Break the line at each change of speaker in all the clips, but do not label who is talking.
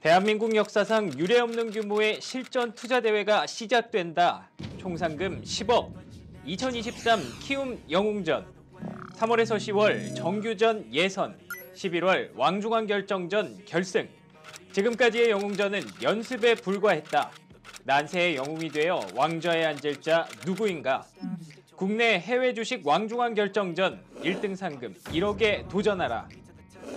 대한민국 역사상 유례 없는 규모의 실전 투자 대회가 시작된다. 총상금 10억. 2023 키움 영웅전. 3월에서 10월 정규전 예선. 11월 왕중왕 결정전 결승. 지금까지의 영웅전은 연습에 불과했다. 난세의 영웅이 되어 왕좌에 앉을 자 누구인가? 국내 해외 주식 왕중왕 결정전 1등 상금 1억에 도전하라.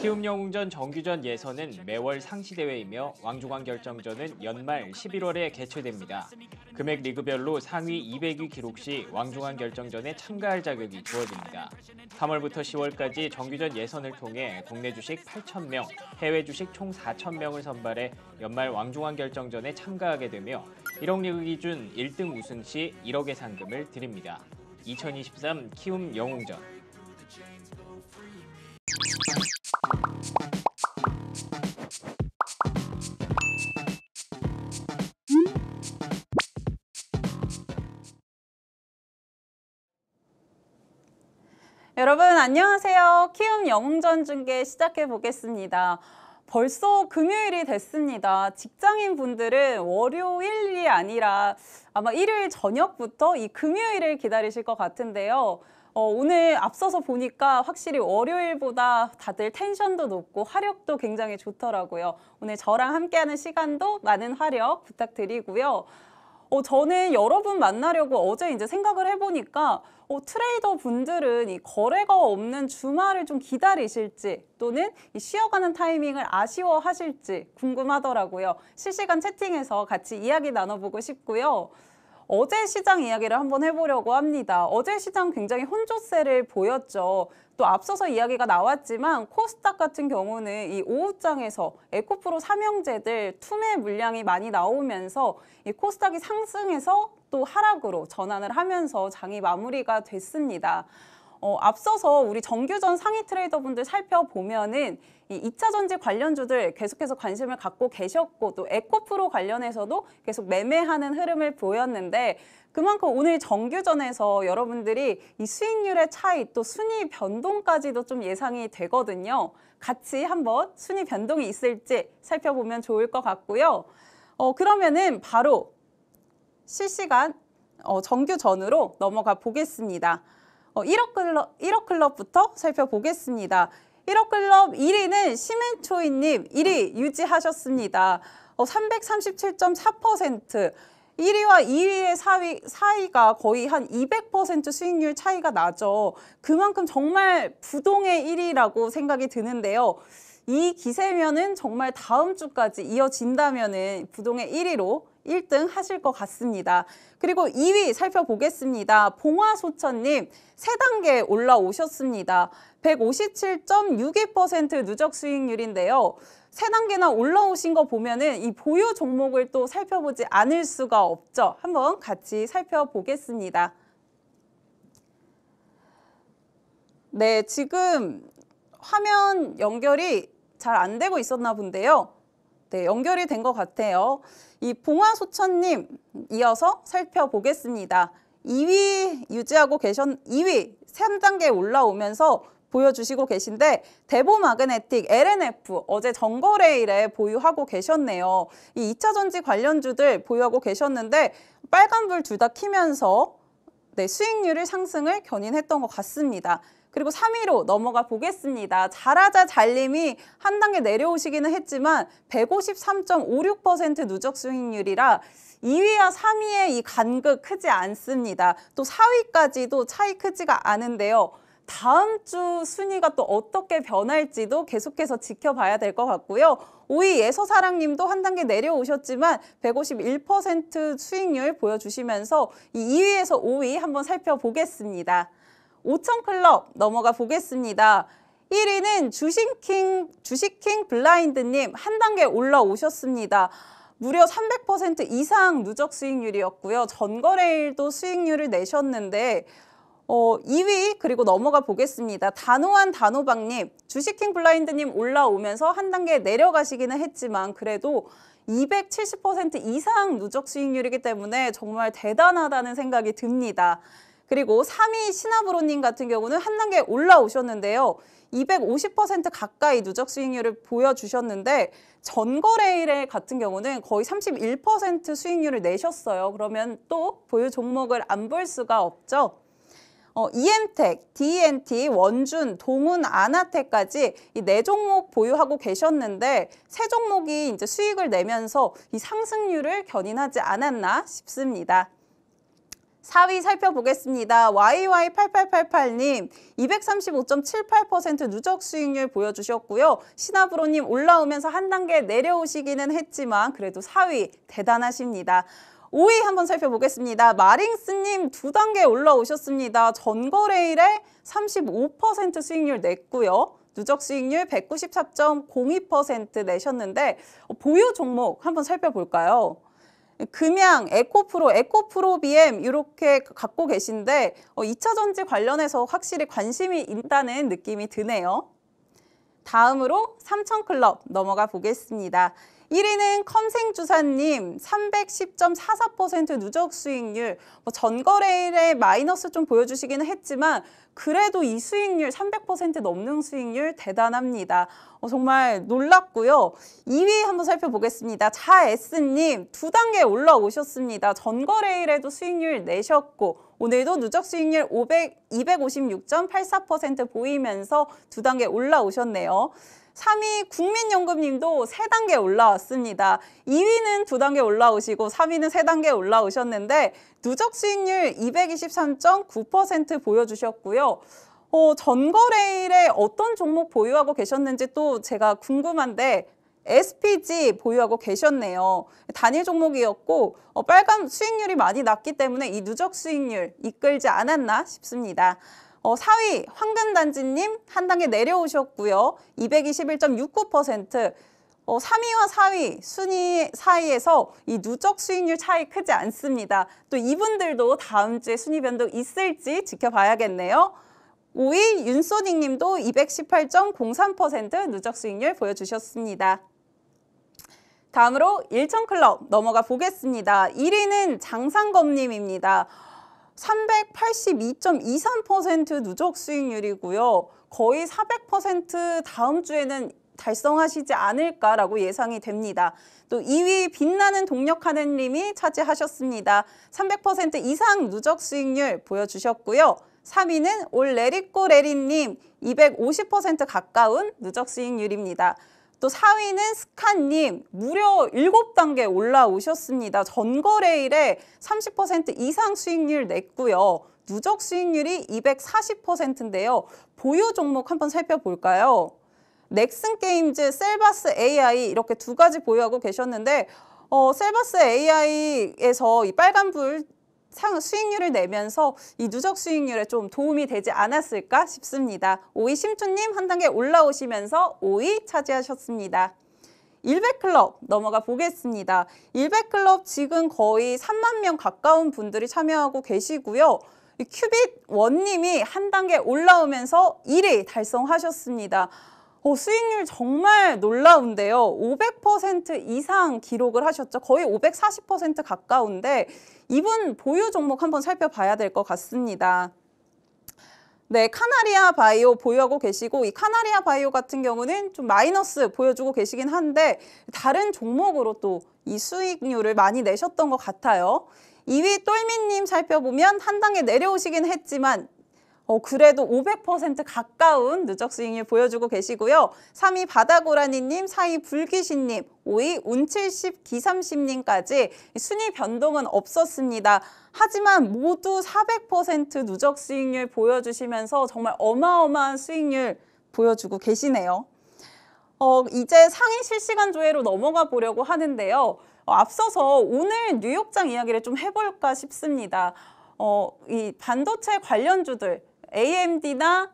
키움 영웅전 정규전 예선은 매월 상시 대회이며 왕중왕 결정전은 연말 11월에 개최됩니다. 금액 리그별로 상위 200위 기록 시 왕중왕 결정전에 참가할 자격이 주어집니다. 3월부터 10월까지 정규전 예선을 통해 국내 주식 8,000명, 해외 주식 총 4,000명을 선발해 연말 왕중왕 결정전에 참가하게 되며 1억 리그 기준 1등 우승 시 1억의 상금을 드립니다. 2023 키움 영웅전 여러분 안녕하세요. 키움 영웅전 중계 시작해 보겠습니다. 벌써 금요일이 됐습니다. 직장인 분들은 월요일이 아니라 아마 일요일 저녁부터 이 금요일을 기다리실 것 같은데요. 어, 오늘 앞서서 보니까 확실히 월요일보다 다들 텐션도 높고 화력도 굉장히 좋더라고요. 오늘 저랑 함께하는 시간도 많은 화력 부탁드리고요. 어, 저는 여러분 만나려고 어제 이제 생각을 해보니까 어, 트레이더 분들은 이 거래가 없는 주말을 좀 기다리실지 또는 이 쉬어가는 타이밍을 아쉬워하실지 궁금하더라고요. 실시간 채팅에서 같이 이야기 나눠보고 싶고요. 어제 시장 이야기를 한번 해보려고 합니다. 어제 시장 굉장히 혼조세를 보였죠. 또 앞서서 이야기가 나왔지만 코스닥 같은 경우는 이 오후장에서 에코프로 삼형제들 투매 물량이 많이 나오면서 이 코스닥이 상승해서 또 하락으로 전환을 하면서 장이 마무리가 됐습니다. 어, 앞서서 우리 정규전 상위 트레이더분들 살펴보면은 이차 전지 관련주들 계속해서 관심을 갖고 계셨고 또 에코프로 관련해서도 계속 매매하는 흐름을 보였는데 그만큼 오늘 정규전에서 여러분들이 이 수익률의 차이 또 순위 변동까지도 좀 예상이 되거든요. 같이 한번 순위 변동이 있을지 살펴보면 좋을 것 같고요. 어, 그러면은 바로 실시간 어, 정규전으로 넘어가 보겠습니다. 어, 1억 클럽, 1억 클럽부터 살펴보겠습니다. 1억 클럽 1위는 시멘초이님 1위 유지하셨습니다. 어, 337.4%. 1위와 2위의 사위, 사이가 거의 한 200% 수익률 차이가 나죠. 그만큼 정말 부동의 1위라고 생각이 드는데요. 이 기세면은 정말 다음 주까지 이어진다면은 부동의 1위로 1등 하실 것 같습니다. 그리고 2위 살펴보겠습니다. 봉화소천님 3단계 올라오셨습니다. 157.62% 누적 수익률인데요. 3단계나 올라오신 거 보면은 이 보유 종목을 또 살펴보지 않을 수가 없죠. 한번 같이 살펴보겠습니다. 네, 지금 화면 연결이 잘안 되고 있었나 본데요. 네, 연결이 된 것 같아요. 이 봉화소천님 이어서 살펴보겠습니다. 2위 유지하고 계셨, 2위 3단계 올라오면서 보여주시고 계신데 대보마그네틱 LNF 어제 정거래일에 보유하고 계셨네요. 이 2차 전지 관련주들 보유하고 계셨는데 빨간불 둘 다 키면서 네, 수익률을 상승을 견인했던 것 같습니다. 그리고 3위로 넘어가 보겠습니다. 잘하자 잘님이 한 단계 내려오시기는 했지만 153.56% 누적 수익률이라 2위와 3위의 이 간극 크지 않습니다. 또 4위까지도 차이 크지가 않은데요. 다음 주 순위가 또 어떻게 변할지도 계속해서 지켜봐야 될 것 같고요. 5위 예서사랑님도 한 단계 내려오셨지만 151% 수익률 보여주시면서 2위에서 5위 한번 살펴보겠습니다. 오천 클럽 넘어가 보겠습니다. 1위는 주식킹, 주식킹 블라인드님 한 단계 올라오셨습니다. 무려 300% 이상 누적 수익률이었고요. 전거래일도 수익률을 내셨는데 어, 2위 그리고 넘어가 보겠습니다. 단호한 단호박님, 주식킹 블라인드님 올라오면서 한 단계 내려가시기는 했지만 그래도 270% 이상 누적 수익률이기 때문에 정말 대단하다는 생각이 듭니다. 그리고 3위 신하브로님 같은 경우는 한 단계 올라오셨는데요. 250% 가까이 누적 수익률을 보여주셨는데 전거래일 같은 경우는 거의 31% 수익률을 내셨어요. 그러면 또 보유 종목을 안 볼 수가 없죠. 어, EM텍, DNT, 원준, 동운, 아나텍까지 이 네 종목 보유하고 계셨는데 세 종목이 이제 수익을 내면서 이 상승률을 견인하지 않았나 싶습니다. 4위 살펴보겠습니다. YY8888님 235.78% 누적 수익률 보여주셨고요. 신하브로님 올라오면서 한 단계 내려오시기는 했지만 그래도 4위 대단하십니다. 5위 한번 살펴보겠습니다. 마링스님 두 단계 올라오셨습니다. 전거래일에 35% 수익률 냈고요. 누적 수익률 194.02% 내셨는데 보유 종목 한번 살펴볼까요? 금양, 에코프로, 에코프로비엠 이렇게 갖고 계신데 2차 어, 전지 관련해서 확실히 관심이 있다는 느낌이 드네요. 다음으로 삼천클럽 넘어가 보겠습니다. 1위는 컴생주사님 310.44% 누적 수익률 뭐 전거래일에 마이너스 좀 보여주시기는 했지만 그래도 이 수익률 300% 넘는 수익률 대단합니다. 어, 정말 놀랍고요. 2위 한번 살펴보겠습니다. 자에스님 두 단계 올라오셨습니다. 전거래일에도 수익률 내셨고 오늘도 누적 수익률 500, 256.84% 보이면서 두 단계 올라오셨네요. 3위 국민연금님도 3단계 올라왔습니다. 2위는 2단계 올라오시고 3위는 3단계 올라오셨는데 누적 수익률 223.9% 보여주셨고요. 어, 전거래일에 어떤 종목 보유하고 계셨는지 또 제가 궁금한데 SPG 보유하고 계셨네요. 단일 종목이었고 어, 빨간 수익률이 많이 났기 때문에 이 누적 수익률 이끌지 않았나 싶습니다. 어, 4위 황금단지님 한 단계 내려오셨고요. 221.69%. 어, 3위와 4위 순위 사이에서 이 누적 수익률 차이 크지 않습니다. 또 이분들도 다음 주에 순위 변동 있을지 지켜봐야겠네요. 5위 윤소닉 님도 218.03% 누적 수익률 보여주셨습니다. 다음으로 1천클럽 넘어가 보겠습니다. 1위는 장상검 님입니다. 382.23% 누적 수익률이고요. 거의 400% 다음 주에는 달성하시지 않을까라고 예상이 됩니다. 또 2위 빛나는 동력하는님이 차지하셨습니다. 300% 이상 누적 수익률 보여주셨고요. 3위는 올 레리꼬 레리님 250% 가까운 누적 수익률입니다. 또 4위는 스칸님 무려 7단계 올라오셨습니다. 전거래일에 30% 이상 수익률 냈고요. 누적 수익률이 240%인데요. 보유 종목 한번 살펴볼까요? 넥슨게임즈, 셀바스 AI 이렇게 두 가지 보유하고 계셨는데 어, 셀바스 AI에서 이 빨간불 상 수익률을 내면서 이 누적 수익률에 좀 도움이 되지 않았을까 싶습니다. 5위 심춘님 한 단계 올라오시면서 5위 차지하셨습니다. 100클럽 넘어가 보겠습니다. 100클럽 지금 거의 3만 명 가까운 분들이 참여하고 계시고요. 큐빗 원님이 한 단계 올라오면서 1위 달성하셨습니다. 어, 수익률 정말 놀라운데요. 500% 이상 기록을 하셨죠. 거의 540% 가까운데 이분 보유 종목 한번 살펴봐야 될 것 같습니다. 네, 카나리아 바이오 보유하고 계시고 이 카나리아 바이오 같은 경우는 좀 마이너스 보여주고 계시긴 한데 다른 종목으로 또 이 수익률을 많이 내셨던 것 같아요. 2위 똘미님 살펴보면 한 단계 내려오시긴 했지만 어, 그래도 500% 가까운 누적 수익률 보여주고 계시고요. 3위 바다고라니님, 4위 불귀신님, 5위 운칠십 기삼십님까지 순위 변동은 없었습니다. 하지만 모두 400% 누적 수익률 보여주시면서 정말 어마어마한 수익률 보여주고 계시네요. 어, 이제 상위 실시간 조회로 넘어가 보려고 하는데요. 어, 앞서서 오늘 뉴욕장 이야기를 좀 해볼까 싶습니다. 어, 이 반도체 관련주들 AMD나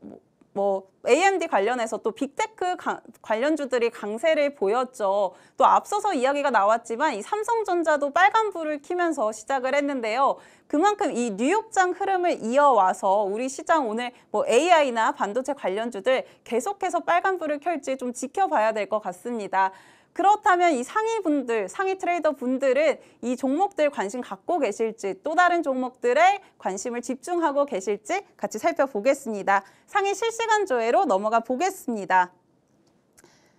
뭐, 뭐 AMD 관련해서 또 빅테크 가, 관련주들이 강세를 보였죠. 또 앞서서 이야기가 나왔지만 이 삼성전자도 빨간불을 키면서 시작을 했는데요. 그만큼 이 뉴욕장 흐름을 이어와서 우리 시장 오늘 뭐 AI나 반도체 관련주들 계속해서 빨간불을 켤지 좀 지켜봐야 될 것 같습니다. 그렇다면 이 상위 분들, 상위 트레이더 분들은 이 종목들 관심 갖고 계실지 또 다른 종목들에 관심을 집중하고 계실지 같이 살펴보겠습니다. 상위 실시간 조회로 넘어가 보겠습니다.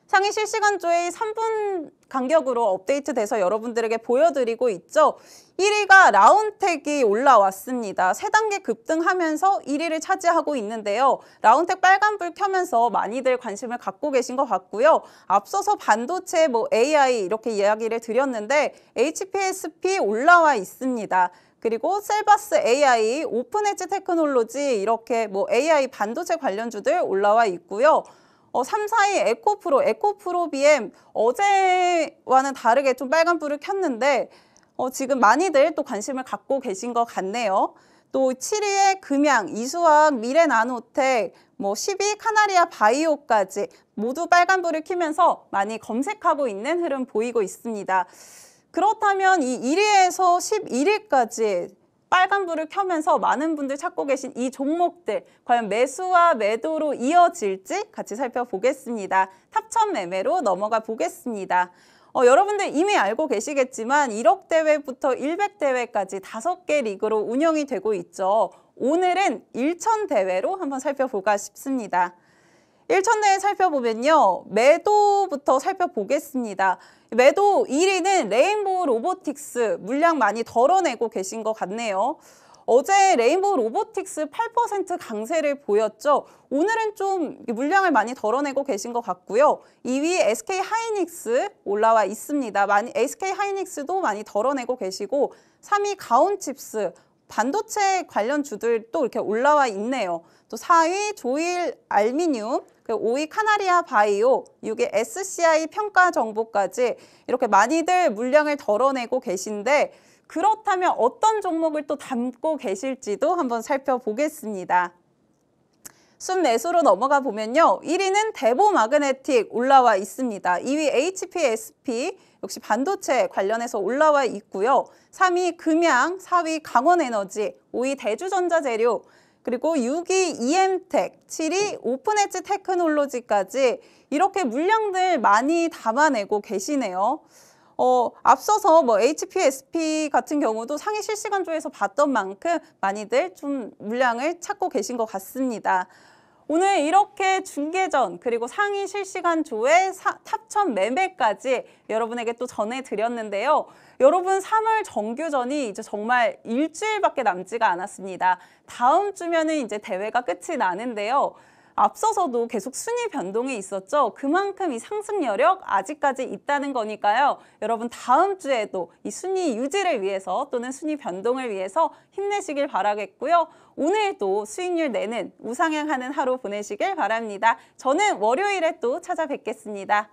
상위 실시간 조회의 3분 간격으로 업데이트돼서 여러분들에게 보여드리고 있죠. 1위가 라운텍이 올라왔습니다. 3단계 급등하면서 1위를 차지하고 있는데요. 라운텍 빨간불 켜면서 많이들 관심을 갖고 계신 것 같고요. 앞서서 반도체, 뭐 AI 이렇게 이야기를 드렸는데 HPSP 올라와 있습니다. 그리고 셀바스 AI, 오픈엣지 테크놀로지 이렇게 뭐 AI 반도체 관련주들 올라와 있고요. 어, 3, 4위 에코프로, 에코프로 비엠 어제와는 다르게 좀 빨간불을 켰는데 어, 지금 많이들 또 관심을 갖고 계신 것 같네요. 또 7위에 금양, 이수학, 미래나노텍, 뭐 10위 카나리아 바이오까지 모두 빨간불을 켜면서 많이 검색하고 있는 흐름 보이고 있습니다. 그렇다면 이 1위에서 11위까지 빨간불을 켜면서 많은 분들 찾고 계신 이 종목들 과연 매수와 매도로 이어질지 같이 살펴보겠습니다. 탑천 매매로 넘어가 보겠습니다. 어, 여러분들 이미 알고 계시겠지만 1억 대회부터 1백 대회까지 다섯 개 리그로 운영이 되고 있죠. 오늘은 1천 대회로 한번 살펴볼까 싶습니다. 1천내 살펴보면요. 매도부터 살펴보겠습니다. 매도 1위는 레인보우 로보틱스 물량 많이 덜어내고 계신 것 같네요. 어제 레인보우 로보틱스 8% 강세를 보였죠. 오늘은 좀 물량을 많이 덜어내고 계신 것 같고요. 2위 SK 하이닉스 올라와 있습니다. 많이, SK 하이닉스도 많이 덜어내고 계시고 3위 가온칩스 반도체 관련 주들 또 이렇게 올라와 있네요. 또 4위 조일 알미늄 5위 그 카나리아 바이오, 6위 SCI 평가 정보까지 이렇게 많이들 물량을 덜어내고 계신데 그렇다면 어떤 종목을 또 담고 계실지도 한번 살펴보겠습니다. 순 매수로 넘어가 보면요. 1위는 대보 마그네틱 올라와 있습니다. 2위 HPSP 역시 반도체 관련해서 올라와 있고요. 3위 금양, 4위 강원에너지, 5위 대주전자재료, 그리고 6위 EM텍, 7위 오픈엣지 테크놀로지까지 이렇게 물량들 많이 담아내고 계시네요. 어, 앞서서 뭐 HPSP 같은 경우도 상위 실시간조에서 봤던 만큼 많이들 좀 물량을 찾고 계신 것 같습니다. 오늘 이렇게 중계전 그리고 상위 실시간 조회 사, 탑천 매매까지 여러분에게 또 전해드렸는데요. 여러분 3월 정규전이 이제 정말 일주일밖에 남지가 않았습니다. 다음 주면은 이제 대회가 끝이 나는데요. 앞서서도 계속 순위 변동이 있었죠. 그만큼 이 상승 여력 아직까지 있다는 거니까요. 여러분 다음 주에도 이 순위 유지를 위해서 또는 순위 변동을 위해서 힘내시길 바라겠고요. 오늘도 수익률 내는 우상향하는 하루 보내시길 바랍니다. 저는 월요일에 또 찾아뵙겠습니다.